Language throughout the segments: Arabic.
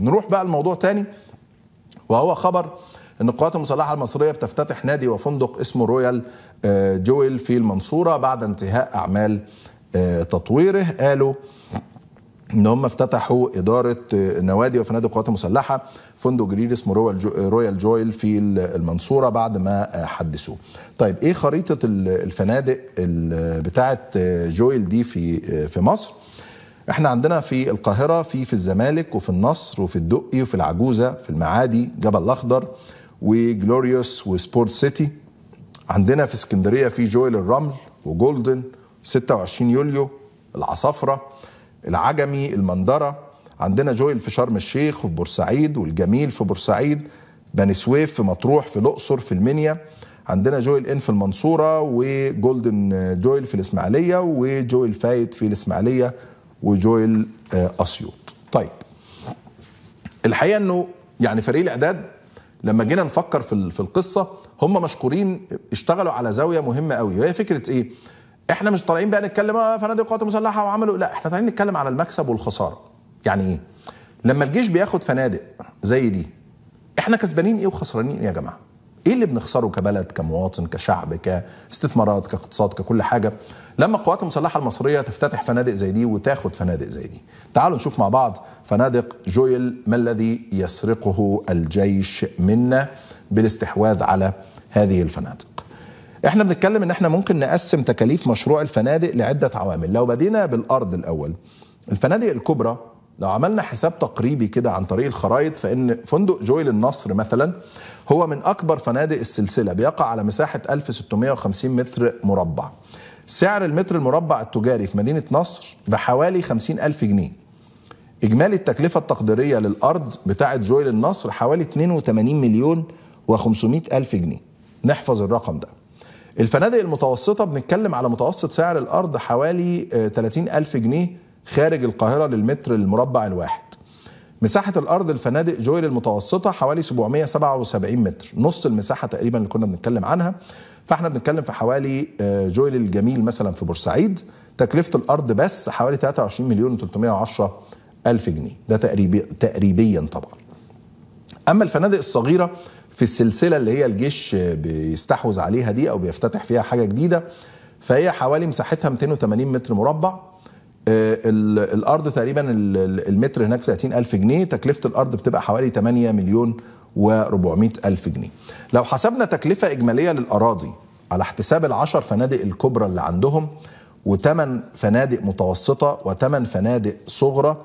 نروح بقى لموضوع تاني وهو خبر ان القوات المسلحه المصريه بتفتتح نادي وفندق اسمه رويال آه، جويل في المنصوره بعد انتهاء اعمال آه، تطويره قالوا ان هم افتتحوا اداره آه، نوادي وفنادق القوات المسلحه فندق جديد اسمه رويال رويال جويل في المنصوره بعد ما حدثوه. طيب ايه خريطه الفنادق بتاعه جويل دي في في مصر؟ احنا عندنا في القاهره في في الزمالك وفي النصر وفي الدقي وفي العجوزه في المعادي جبل الاخضر وجلوريوس وسبورت سيتي عندنا في اسكندريه في جويل الرمل وجولدن 26 يوليو العصفرة العجمي المندره عندنا جويل في شرم الشيخ وفي بورسعيد والجميل في بورسعيد بني سويف في مطروح في الاقصر في المنيا عندنا جويل ان في المنصوره وجولدن جويل في الاسماعيليه وجويل فايت في الاسماعيليه وجويل آه، اسيوط طيب الحقيقه انه يعني فريق الاعداد لما جينا نفكر في في القصه هم مشكورين اشتغلوا على زاويه مهمه قوي وهي فكره ايه احنا مش طالعين بقى نتكلم آه، فنادق القوات المسلحه وعملوا لا احنا طالعين نتكلم على المكسب والخساره يعني ايه لما الجيش بياخد فنادق زي دي احنا كسبانين ايه وخسرانين ايه يا جماعه ايه اللي بنخسره كبلد كمواطن كشعب كاستثمارات كاقتصاد ككل حاجه لما القوات المسلحه المصريه تفتتح فنادق زي دي وتاخد فنادق زي دي تعالوا نشوف مع بعض فنادق جويل ما الذي يسرقه الجيش منا بالاستحواذ على هذه الفنادق احنا بنتكلم ان احنا ممكن نقسم تكاليف مشروع الفنادق لعده عوامل لو بدينا بالارض الاول الفنادق الكبرى لو عملنا حساب تقريبي كده عن طريق الخرائط فإن فندق جويل النصر مثلا هو من أكبر فنادق السلسلة بيقع على مساحة 1650 متر مربع سعر المتر المربع التجاري في مدينة نصر بحوالي 50 ألف جنيه إجمالي التكلفة التقديرية للأرض بتاعة جويل النصر حوالي 82 مليون و500 ألف جنيه نحفظ الرقم ده الفنادق المتوسطة بنتكلم على متوسط سعر الأرض حوالي 30 آه، ألف جنيه خارج القاهرة للمتر المربع الواحد مساحة الأرض الفنادق جويل المتوسطة حوالي 777 متر نص المساحة تقريبا اللي كنا بنتكلم عنها فاحنا بنتكلم في حوالي آه، جويل الجميل مثلا في بورسعيد تكلفة الأرض بس حوالي 23 مليون و310 ألف جنيه ده تقريبيا طبعا أما الفنادق الصغيرة في السلسلة اللي هي الجيش بيستحوذ عليها دي أو بيفتتح فيها حاجة جديدة فهي حوالي مساحتها 280 متر مربع آه، الارض تقريبا المتر هناك 30000 جنيه تكلفه الارض بتبقى حوالي 8 مليون و400 الف جنيه لو حسبنا تكلفه اجماليه للاراضي على احتساب العشر فنادق الكبرى اللي عندهم وثمان فنادق متوسطه وثمان فنادق صغرى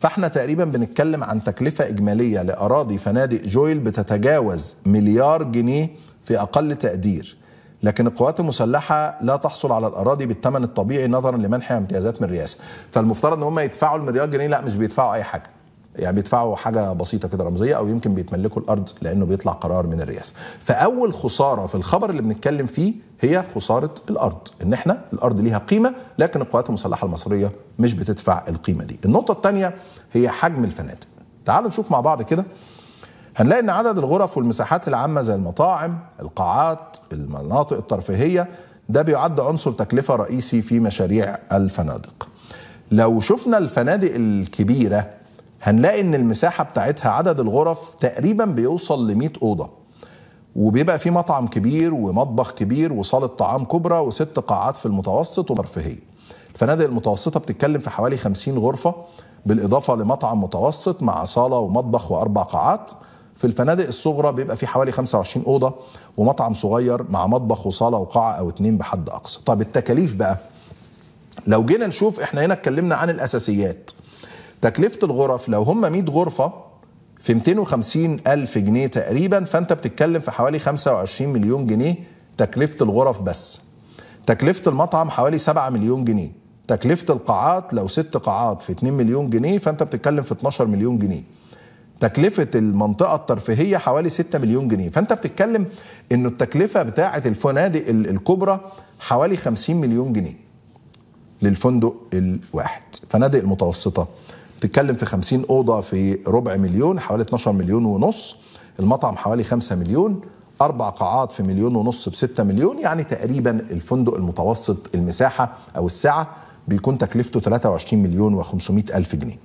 فاحنا تقريبا بنتكلم عن تكلفه اجماليه لاراضي فنادق جويل بتتجاوز مليار جنيه في اقل تقدير لكن القوات المسلحه لا تحصل على الاراضي بالثمن الطبيعي نظرا لمنحها امتيازات من الرئاسه فالمفترض ان هم يدفعوا المليار جنيه لا مش بيدفعوا اي حاجه يعني بيدفعوا حاجه بسيطه كده رمزيه او يمكن بيتملكوا الارض لانه بيطلع قرار من الرئاسه فاول خساره في الخبر اللي بنتكلم فيه هي خساره الارض ان احنا الارض ليها قيمه لكن القوات المسلحه المصريه مش بتدفع القيمه دي النقطه الثانيه هي حجم الفنادق تعالوا نشوف مع بعض كده هنلاقي ان عدد الغرف والمساحات العامه زي المطاعم القاعات المناطق الترفيهيه ده بيعد عنصر تكلفه رئيسي في مشاريع الفنادق لو شفنا الفنادق الكبيره هنلاقي ان المساحه بتاعتها عدد الغرف تقريبا بيوصل ل 100 اوضه وبيبقى في مطعم كبير ومطبخ كبير وصاله طعام كبرى وست قاعات في المتوسط وترفيهيه الفنادق المتوسطه بتتكلم في حوالي 50 غرفه بالاضافه لمطعم متوسط مع صاله ومطبخ واربع قاعات في الفنادق الصغرى بيبقى في حوالي 25 اوضه ومطعم صغير مع مطبخ وصاله وقاعه او اتنين بحد اقصى طب التكاليف بقى لو جينا نشوف احنا هنا اتكلمنا عن الاساسيات تكلفه الغرف لو هم 100 غرفه في 250 ألف جنيه تقريبا فأنت بتتكلم في حوالي 25 مليون جنيه تكلفة الغرف بس تكلفة المطعم حوالي 7 مليون جنيه تكلفة القاعات لو ست قاعات في 2 مليون جنيه فأنت بتتكلم في 12 مليون جنيه تكلفه المنطقه الترفيهيه حوالي 6 مليون جنيه فانت بتتكلم انه التكلفه بتاعه الفنادق الكبرى حوالي 50 مليون جنيه للفندق الواحد فنادق المتوسطه بتتكلم في 50 اوضه في ربع مليون حوالي 12 مليون ونص المطعم حوالي 5 مليون أربع قاعات في مليون ونص بستة مليون يعني تقريبا الفندق المتوسط المساحة أو السعة بيكون تكلفته 23 مليون و500 ألف جنيه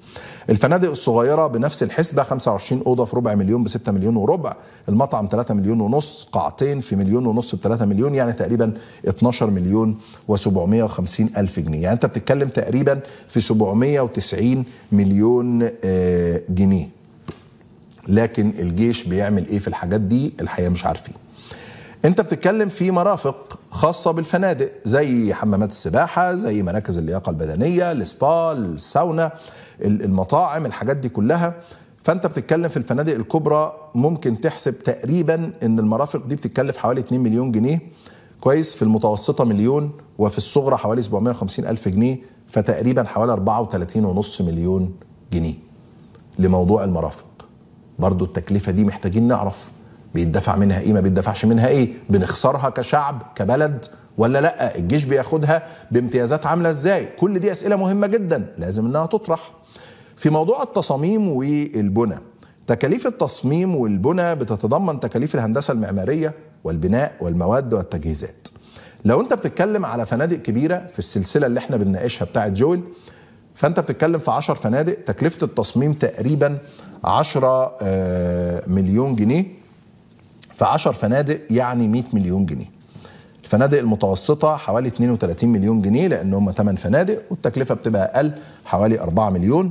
الفنادق الصغيرة بنفس الحسبة 25 أوضة في ربع مليون ب 6 مليون وربع المطعم 3 مليون ونص قاعتين في مليون ونص ب 3 مليون يعني تقريبا 12 مليون و750 ألف جنيه يعني أنت بتتكلم تقريبا في 790 مليون آه، جنيه لكن الجيش بيعمل ايه في الحاجات دي الحقيقه مش عارفين انت بتتكلم في مرافق خاصة بالفنادق زي حمامات السباحة زي مراكز اللياقة البدنية السبا الساونا المطاعم الحاجات دي كلها فانت بتتكلم في الفنادق الكبرى ممكن تحسب تقريبا ان المرافق دي بتتكلف حوالي 2 مليون جنيه كويس في المتوسطه مليون وفي الصغرى حوالي 750 الف جنيه فتقريبا حوالي 34.5 مليون جنيه لموضوع المرافق برضو التكلفه دي محتاجين نعرف بيدفع منها ايه ما بيدفعش منها ايه بنخسرها كشعب كبلد ولا لا الجيش بياخدها بامتيازات عامله ازاي كل دي اسئله مهمه جدا لازم انها تطرح في موضوع التصاميم والبنى تكاليف التصميم والبنى بتتضمن تكاليف الهندسه المعماريه والبناء والمواد والتجهيزات لو انت بتتكلم على فنادق كبيره في السلسله اللي احنا بنناقشها بتاعه جويل فانت بتتكلم في 10 فنادق تكلفه التصميم تقريبا 10 آه، مليون جنيه في 10 فنادق يعني 100 مليون جنيه الفنادق المتوسطة حوالي 32 مليون جنيه لأن هم 8 فنادق والتكلفة بتبقى أقل حوالي 4 مليون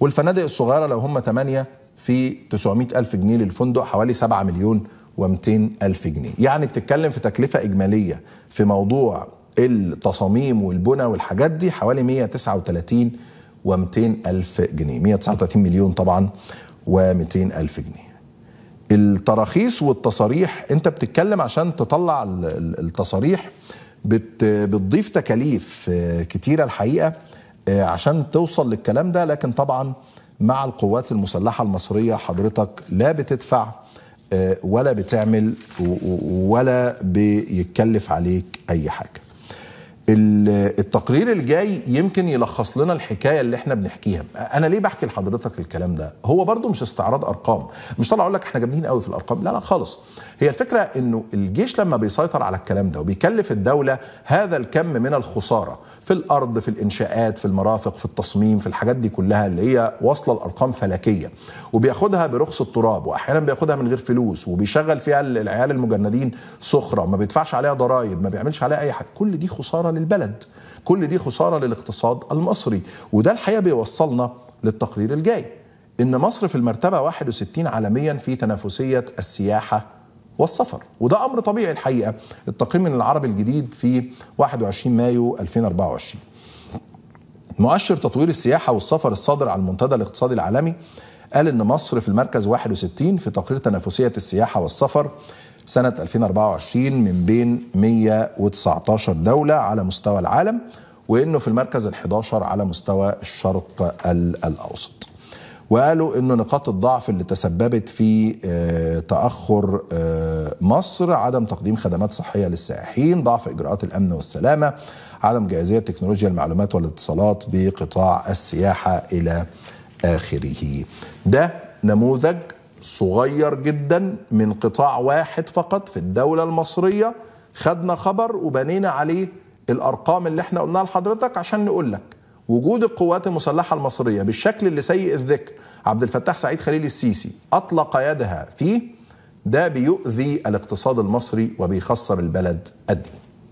والفنادق الصغيرة لو هم 8 في 900 ألف جنيه للفندق حوالي 7 مليون و200 ألف جنيه يعني بتتكلم في تكلفة إجمالية في موضوع التصاميم والبنى والحاجات دي حوالي 139 و200 ألف جنيه 139 مليون طبعا و200 ألف جنيه التراخيص والتصاريح انت بتتكلم عشان تطلع التصاريح بتضيف تكاليف آه، كتيره الحقيقه آه، عشان توصل للكلام ده لكن طبعا مع القوات المسلحه المصريه حضرتك لا بتدفع آه، ولا بتعمل ولا بيتكلف عليك اي حاجه التقرير الجاي يمكن يلخص لنا الحكايه اللي احنا بنحكيها انا ليه بحكي لحضرتك الكلام ده هو برضو مش استعراض ارقام مش طالع اقول لك احنا جامدين قوي في الارقام لا لا خالص هي الفكره انه الجيش لما بيسيطر على الكلام ده وبيكلف الدوله هذا الكم من الخساره في الارض في الانشاءات في المرافق في التصميم في الحاجات دي كلها اللي هي واصله لارقام فلكيه وبياخدها برخص التراب واحيانا بياخدها من غير فلوس وبيشغل فيها العيال المجندين سخره ما بيدفعش عليها ضرائب ما بيعملش عليها اي حاجه كل دي خساره للبلد كل دي خسارة للاقتصاد المصري وده الحقيقة بيوصلنا للتقرير الجاي إن مصر في المرتبة 61 عالميا في تنافسية السياحة والسفر وده أمر طبيعي الحقيقة التقرير من العرب الجديد في 21 مايو 2024 مؤشر تطوير السياحة والسفر الصادر على المنتدى الاقتصادي العالمي قال ان مصر في المركز 61 في تقرير تنافسيه السياحه والسفر سنة 2024 من بين 119 دولة على مستوى العالم وانه في المركز ال11 على مستوى الشرق الاوسط وقالوا انه نقاط الضعف اللي تسببت في آه، تاخر آه، مصر عدم تقديم خدمات صحيه للسائحين ضعف اجراءات الامن والسلامه عدم جاهزيه تكنولوجيا المعلومات والاتصالات بقطاع السياحه الى اخره ده نموذج صغير جدا من قطاع واحد فقط في الدولة المصرية خدنا خبر وبنينا عليه الأرقام اللي احنا قلناها لحضرتك عشان نقول لك وجود القوات المسلحة المصرية بالشكل اللي سيء الذكر عبد الفتاح سعيد خليل السيسي أطلق يدها فيه ده بيؤذي الاقتصاد المصري وبيخسر البلد الدين